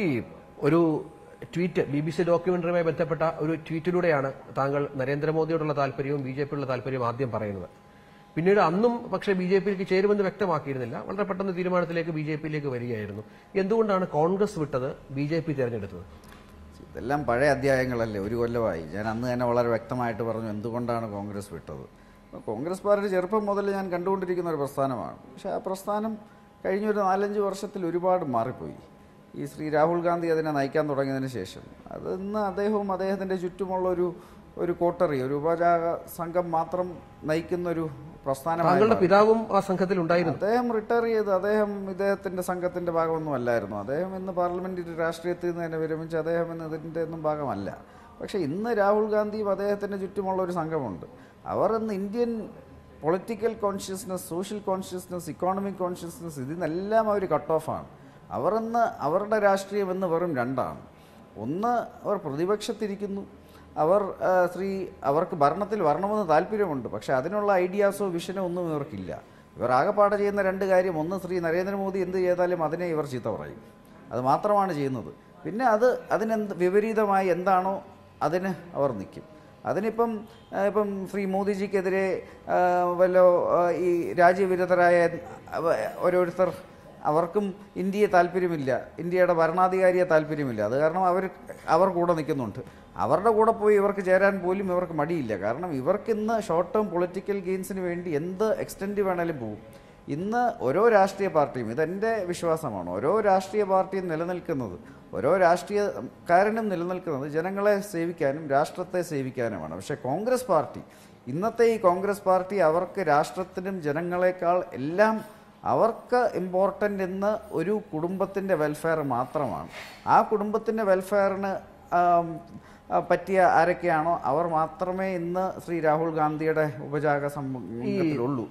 ഈ ഒരു tweet B B C ഡോക്യുമെന്ററിയുമായി ബന്ധപ്പെട്ട ഒരു ട്വീറ്റിലൂടെയാണ് താങ്കൾ നരേന്ദ്രമോദിയോടുള്ള താല്പര്യവും ബി ജെ പിയുള്ള താല്പര്യവും ആദ്യം പറയുന്നത് പിന്നീട് അന്നും പക്ഷെ ബി ജെ പിയിലേക്ക് ചേരുമെന്ന് വ്യക്തമാക്കിയിരുന്നില്ല വളരെ പെട്ടെന്ന് തീരുമാനത്തിലേക്ക് ബി ജെ പിയിലേക്ക് വരികയായിരുന്നു എന്തുകൊണ്ടാണ് കോൺഗ്രസ് വിട്ടത് ബി ജെ പി തിരഞ്ഞെടുത്തത് ഇതെല്ലാം പഴയ അധ്യായങ്ങളല്ലേ ഒരു കൊല്ലമായി ഞാൻ അന്ന് തന്നെ വളരെ വ്യക്തമായിട്ട് പറഞ്ഞു എന്തുകൊണ്ടാണ് കോൺഗ്രസ് വിട്ടത് കോൺഗ്രസ് പാർട്ടി ചെറുപ്പം മുതൽ ഞാൻ കണ്ടുകൊണ്ടിരിക്കുന്ന ഒരു പ്രസ്ഥാനമാണ് പക്ഷേ ആ പ്രസ്ഥാനം കഴിഞ്ഞൊരു നാലഞ്ച് വർഷത്തിൽ ഒരുപാട് മാറിപ്പോയി ഈ ശ്രീ രാഹുൽ ഗാന്ധി അതിനെ നയിക്കാൻ തുടങ്ങിയതിന് ശേഷം അത് ഇന്ന് അദ്ദേഹവും അദ്ദേഹത്തിൻ്റെ ചുറ്റുമുള്ള ഒരു ഒരു കോട്ടറി ഒരു ഉപചാര സംഘം മാത്രം നയിക്കുന്ന ഒരു പ്രസ്ഥാനമാണ് പിതാവും ആ സംഘത്തിൽ ഉണ്ടായിരുന്നു അദ്ദേഹം റിട്ടയർ ചെയ്ത് അദ്ദേഹം ഇദ്ദേഹത്തിന്റെ സംഘത്തിന്റെ ഭാഗമൊന്നും അല്ലായിരുന്നു അദ്ദേഹം ഇന്ന് പാർലമെന്റ് രാഷ്ട്രീയത്തിൽ നിന്ന് തന്നെ വിരമിച്ച് അദ്ദേഹം ഇന്ന് ഇതിൻ്റെ ഒന്നും ഭാഗമല്ല പക്ഷേ ഇന്ന് രാഹുൽ ഗാന്ധിയും അദ്ദേഹത്തിന്റെ ചുറ്റുമുള്ള ഒരു സംഘമുണ്ട് അവർ ഇന്ന് Indian political consciousness social consciousness economic consciousness നിന്നെല്ലാം അവർ കട്ട് ഓഫാണ് അവർ അവരുടെ രാഷ്ട്രീയം എന്ന് വെറും രണ്ടാണ് ഒന്ന് അവർ പ്രതിപക്ഷത്തിരിക്കുന്നു അവർ ശ്രീ അവർക്ക് ഭരണത്തിൽ വരണമെന്ന് താല്പര്യമുണ്ട് പക്ഷേ അതിനുള്ള ഐഡിയാസോ വിഷനോ ഒന്നും ഇവർക്കില്ല ഇവർ ആകെപ്പാടെ ചെയ്യുന്ന രണ്ട് കാര്യം ഒന്ന് ശ്രീ നരേന്ദ്രമോദി എന്ത് ചെയ്താലും അതിനെ ഇവർ ചീത്ത പറയും അത് മാത്രമാണ് ചെയ്യുന്നത് പിന്നെ അത് അതിനെന്ത് വിപരീതമായി എന്താണോ അതിന് അവർ നിൽക്കും അതിനിപ്പം ഇപ്പം ശ്രീ മോദിജിക്കെതിരെ വല്ല ഈ രാജ്യവിരുദ്ധരായ ഓരോരുത്തർ അവർക്കും ഇന്ത്യയെ താല്പര്യമില്ല ഇന്ത്യയുടെ ഭരണാധികാരിയെ താല്പര്യമില്ല അത് കാരണം അവർ അവർ കൂടെ നിൽക്കുന്നുണ്ട് അവരുടെ കൂടെ പോയി ഇവർക്ക് ചേരാൻ പോലും ഇവർക്ക് മടിയില്ല കാരണം ഇവർക്ക് ഇന്ന് ഷോർട്ട് ടേം പൊളിറ്റിക്കൽ ഗെയിൻസിന് വേണ്ടി എന്ത് എക്സ്റ്റെൻഡ് വേണേലും പോകും ഇന്ന് ഓരോ രാഷ്ട്രീയ പാർട്ടിയും ഇതെൻ്റെ വിശ്വാസമാണ് ഓരോ രാഷ്ട്രീയ പാർട്ടിയും നിലനിൽക്കുന്നത് ഓരോ രാഷ്ട്രീയക്കാരനും നിലനിൽക്കുന്നത് ജനങ്ങളെ സേവിക്കാനും രാഷ്ട്രത്തെ സേവിക്കാനുമാണ് പക്ഷേ കോൺഗ്രസ് പാർട്ടി ഇന്നത്തെ ഈ കോൺഗ്രസ് പാർട്ടി അവർക്ക് രാഷ്ട്രത്തിനും ജനങ്ങളെക്കാൾ എല്ലാം അവർക്ക് ഇമ്പോർട്ടൻ്റ് ഇന്ന് ഒരു കുടുംബത്തിൻ്റെ വെൽഫെയർ മാത്രമാണ് ആ കുടുംബത്തിൻ്റെ വെൽഫെയറിന് പറ്റിയ ആരൊക്കെയാണോ അവർ മാത്രമേ ഇന്ന് ശ്രീ രാഹുൽ ഗാന്ധിയുടെ ഉപജാഗ സംഘത്തിലുള്ളൂ